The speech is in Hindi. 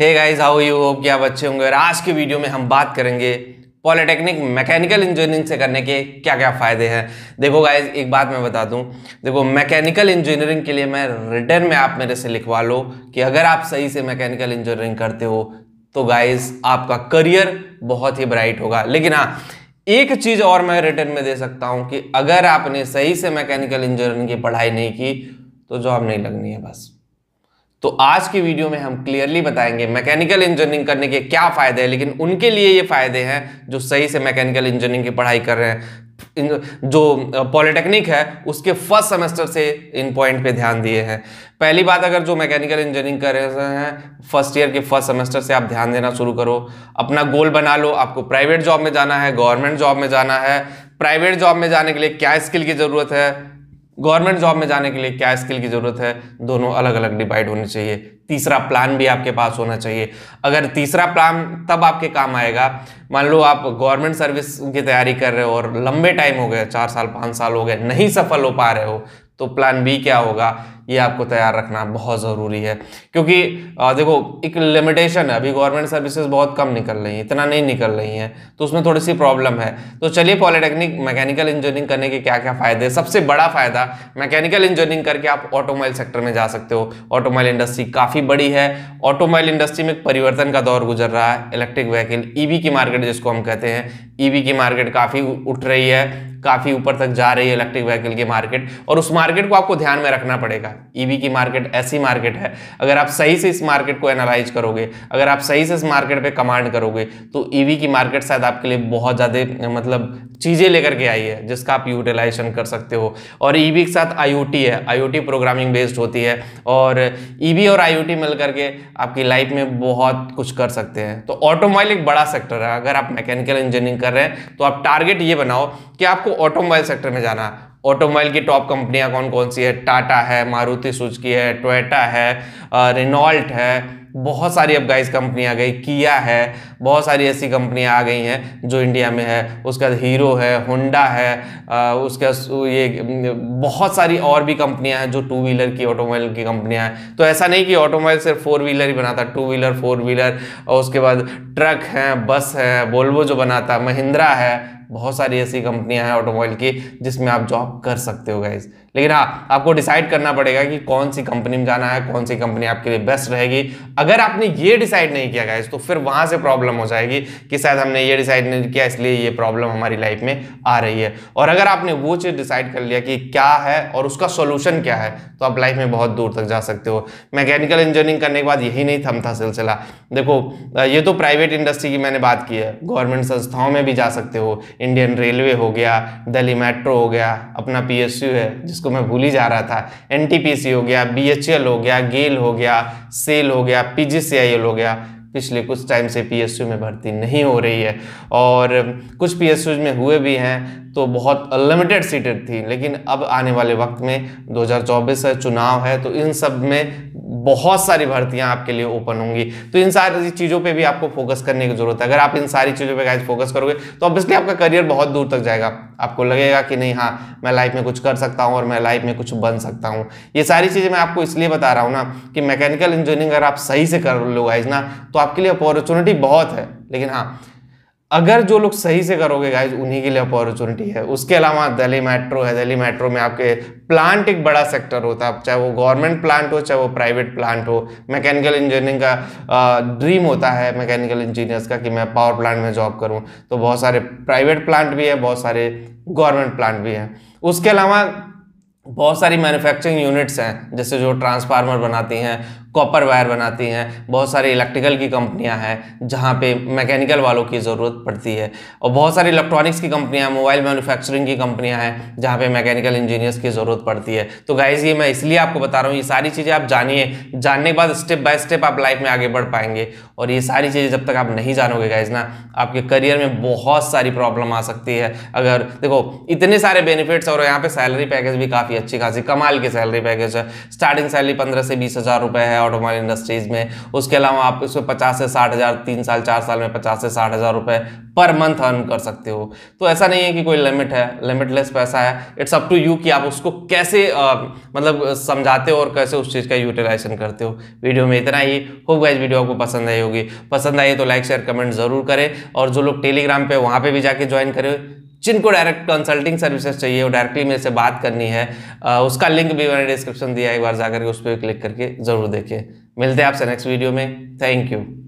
hey guys how you hope कि आप अच्छे होंगे और आज के वीडियो में हम बात करेंगे पॉलिटेक्निक मैकेनिकल इंजीनियरिंग से करने के क्या क्या फ़ायदे हैं देखो गाइस एक बात मैं बता दूं देखो मैकेनिकल इंजीनियरिंग के लिए मैं रिटर्न में आप मेरे से लिखवा लो कि अगर आप सही से मैकेनिकल इंजीनियरिंग करते हो तो गाइज आपका करियर बहुत ही ब्राइट होगा लेकिन हाँ एक चीज़ और मैं रिटर्न में दे सकता हूँ कि अगर आपने सही से मैकेनिकल इंजीनियरिंग की पढ़ाई नहीं की तो जॉब नहीं लगनी है बस तो आज की वीडियो में हम क्लियरली बताएंगे मैकेनिकल इंजीनियरिंग करने के क्या फ़ायदे हैं लेकिन उनके लिए ये फ़ायदे हैं जो सही से मैकेनिकल इंजीनियरिंग की पढ़ाई कर रहे हैं जो पॉलिटेक्निक है उसके फर्स्ट सेमेस्टर से इन पॉइंट पे ध्यान दिए हैं पहली बात अगर जो मैकेनिकल इंजीनियरिंग कर रहे हैं फर्स्ट ईयर के फर्स्ट सेमेस्टर से आप ध्यान देना शुरू करो अपना गोल बना लो आपको प्राइवेट जॉब में जाना है गवर्नमेंट जॉब में जाना है प्राइवेट जॉब में जाने के लिए क्या स्किल की ज़रूरत है गवर्नमेंट जॉब में जाने के लिए क्या स्किल की ज़रूरत है दोनों अलग अलग डिवाइड होने चाहिए तीसरा प्लान भी आपके पास होना चाहिए अगर तीसरा प्लान तब आपके काम आएगा मान लो आप गवर्नमेंट सर्विस की तैयारी कर रहे हो और लंबे टाइम हो गए चार साल पाँच साल हो गए नहीं सफल हो पा रहे हो तो प्लान बी क्या होगा ये आपको तैयार रखना बहुत ज़रूरी है क्योंकि आ, देखो एक लिमिटेशन है अभी गवर्नमेंट सर्विसेज बहुत कम निकल रही हैं इतना नहीं निकल रही हैं तो उसमें थोड़ी सी प्रॉब्लम है तो चलिए पॉलिटेक्निक मैकेनिकल इंजीनियरिंग करने के क्या क्या फ़ायदे सबसे बड़ा फ़ायदा मैकेनिकल इंजीनियरिंग करके आप ऑटोमोबाइल सेक्टर में जा सकते हो ऑटोमोबाइल इंडस्ट्री काफ़ी बड़ी है ऑटोमोबाइल इंडस्ट्री में परिवर्तन का दौर गुजर रहा है इलेक्ट्रिक व्हीकल ई की मार्केट जिसको हम कहते हैं ई e की मार्केट काफ़ी उठ रही है काफ़ी ऊपर तक जा रही है इलेक्ट्रिक व्हीकल की मार्केट और उस मार्केट को आपको ध्यान में रखना पड़ेगा ईवी e की मार्केट ऐसी मार्केट है अगर आप सही से इस मार्केट को एनालाइज करोगे अगर आप सही से इस मार्केट पर कमांड करोगे तो ईवी e की मार्केट शायद आपके लिए बहुत ज़्यादा मतलब चीज़ें लेकर के आई है जिसका आप यूटिलाइजेशन कर सकते हो और ईवी e के साथ आई है आई प्रोग्रामिंग बेस्ड होती है और ईवी और आई मिल करके आपकी लाइफ में बहुत कुछ कर सकते हैं तो ऑटोमोबाइल एक बड़ा सेक्टर है अगर आप मैकेनिकल इंजीनियरिंग कर रहे हैं तो आप टारगेट ये बनाओ कि आपको ऑटोमोबाइल सेक्टर में जाना है ऑटोमोबाइल की टॉप कंपनियां कौन कौन सी है टाटा है मारुति सुजुकी है टोयोटा है रिनॉल्ट है बहुत सारी अब गाइस कंपनी आ गई किया है बहुत सारी ऐसी कंपनियां आ गई हैं जो इंडिया में है उसके बाद हीरो है होंडा है उसके उसका ये बहुत सारी और भी कंपनियां हैं जो टू व्हीलर की ऑटोमोबाइल की कंपनियां हैं तो ऐसा नहीं कि ऑटोमोबाइल सिर्फ फोर व्हीलर ही बनाता टू व्हीलर फोर व्हीलर और उसके बाद ट्रक हैं बस हैं बोल्वो जो बनाता महिंद्रा है बहुत सारी ऐसी कंपनियां हैं ऑटोमोबाइल की जिसमें आप जॉब कर सकते हो गाइज लेकिन हाँ आपको डिसाइड करना पड़ेगा कि कौन सी कंपनी में जाना है कौन सी कंपनी आपके लिए बेस्ट रहेगी अगर आपने ये डिसाइड नहीं किया गाइज तो फिर वहां से प्रॉब्लम हो जाएगी कि शायद हमने ये डिसाइड नहीं किया इसलिए ये प्रॉब्लम हमारी लाइफ में आ रही है और अगर आपने वो चीज़ डिसाइड कर लिया कि क्या है और उसका सोल्यूशन क्या है तो आप लाइफ में बहुत दूर तक जा सकते हो मैकेनिकल इंजीनियरिंग करने के बाद यही नहीं थमता सिलसिला देखो ये तो प्राइवेट इंडस्ट्री की मैंने बात की है गवर्नमेंट संस्थाओं में भी जा सकते हो इंडियन रेलवे हो गया दिल्ली मेट्रो हो गया अपना पी है जिसको मैं भूल ही जा रहा था एन हो गया बी हो गया गेल हो गया सेल हो गया पीजीसीआईएल हो गया पिछले कुछ टाइम से पीएसयू में भर्ती नहीं हो रही है और कुछ पीएसयू में हुए भी हैं तो बहुत अनलिमिटेड सीटें थी लेकिन अब आने वाले वक्त में 2024 हज़ार चुनाव है तो इन सब में बहुत सारी भर्तियां आपके लिए ओपन होंगी तो इन सारी चीज़ों पे भी आपको फोकस करने की जरूरत है अगर आप इन सारी चीज़ों पे गाइज फोकस करोगे तो ऑब्वियसली आपका करियर बहुत दूर तक जाएगा आपको लगेगा कि नहीं हाँ मैं लाइफ में कुछ कर सकता हूँ और मैं लाइफ में कुछ बन सकता हूँ ये सारी चीज़ें मैं आपको इसलिए बता रहा हूँ ना कि मैकेनिकल इंजीनियरिंग अगर आप सही से कर लो गाइज ना तो आपके लिए अपॉर्चुनिटी बहुत है लेकिन हाँ अगर जो लोग सही से करोगे गाइज उन्हीं के लिए अपॉर्चुनिटी है उसके अलावा दिल्ली मेट्रो है दिल्ली मेट्रो में आपके प्लांट एक बड़ा सेक्टर होता है चाहे वो गवर्नमेंट प्लांट हो चाहे वो प्राइवेट प्लांट हो मैकेनिकल इंजीनियरिंग का ड्रीम होता है मैकेनिकल इंजीनियर्स का कि मैं पावर प्लांट में जॉब करूँ तो बहुत सारे प्राइवेट प्लांट भी है बहुत सारे गवर्नमेंट प्लांट भी हैं उसके अलावा बहुत सारी मैन्युफैक्चरिंग यूनिट्स हैं जैसे जो ट्रांसफार्मर बनाती हैं कॉपर वायर बनाती हैं बहुत सारी इलेक्ट्रिकल की कंपनियां हैं जहां पे मैकेनिकल वालों की ज़रूरत पड़ती है और बहुत सारी इलेक्ट्रॉनिक्स की कंपनियां मोबाइल मैन्युफैक्चरिंग की कंपनियां हैं जहां पे मैकेनिकल इंजीनियर्स की ज़रूरत पड़ती है तो गाइज ये मैं इसलिए आपको बता रहा हूँ ये सारी चीज़ें आप जानिए जानने के बाद स्टेप बाय स्टेप आप लाइफ में आगे बढ़ पाएंगे और ये सारी चीज़ें जब तक आप नहीं जानोगे गाइज ना आपके करियर में बहुत सारी प्रॉब्लम आ सकती है अगर देखो इतने सारे बेनिफिट्स और यहाँ पर सैलरी पैकेज भी काफ़ी अच्छी खासी कमाल की सैलरी पैकेज है स्टार्टिंग सैलरी पंद्रह से बीस हज़ार रुपये है ऑटोमोबाइल इंडस्ट्रीज़ में उसके अलावा आप इसमें पचास से साठ हज़ार तीन साल चार साल में पचास से साठ हज़ार रुपये पर मंथ अर्न कर सकते हो तो ऐसा नहीं है कि कोई लिमिट है लिमिटलेस पैसा है इट्स अप टू यू कि आप उसको कैसे आ, मतलब समझाते हो और कैसे उस चीज़ का यूटिलाइजेशन करते हो वीडियो में इतना ही हो गया इस वीडियो आपको पसंद आई होगी पसंद आई तो लाइक शेयर कमेंट ज़रूर करें और जो लोग टेलीग्राम पर वहाँ पर भी जाके ज्वाइन करें जिनको डायरेक्ट कंसल्टिंग सर्विसेज चाहिए वो डायरेक्टली मेरे से बात करनी है आ, उसका लिंक भी मैंने डिस्क्रिप्शन दिया एक बार जाकर के उस पर क्लिक करके ज़रूर देखिए मिलते हैं आपसे नेक्स्ट वीडियो में थैंक यू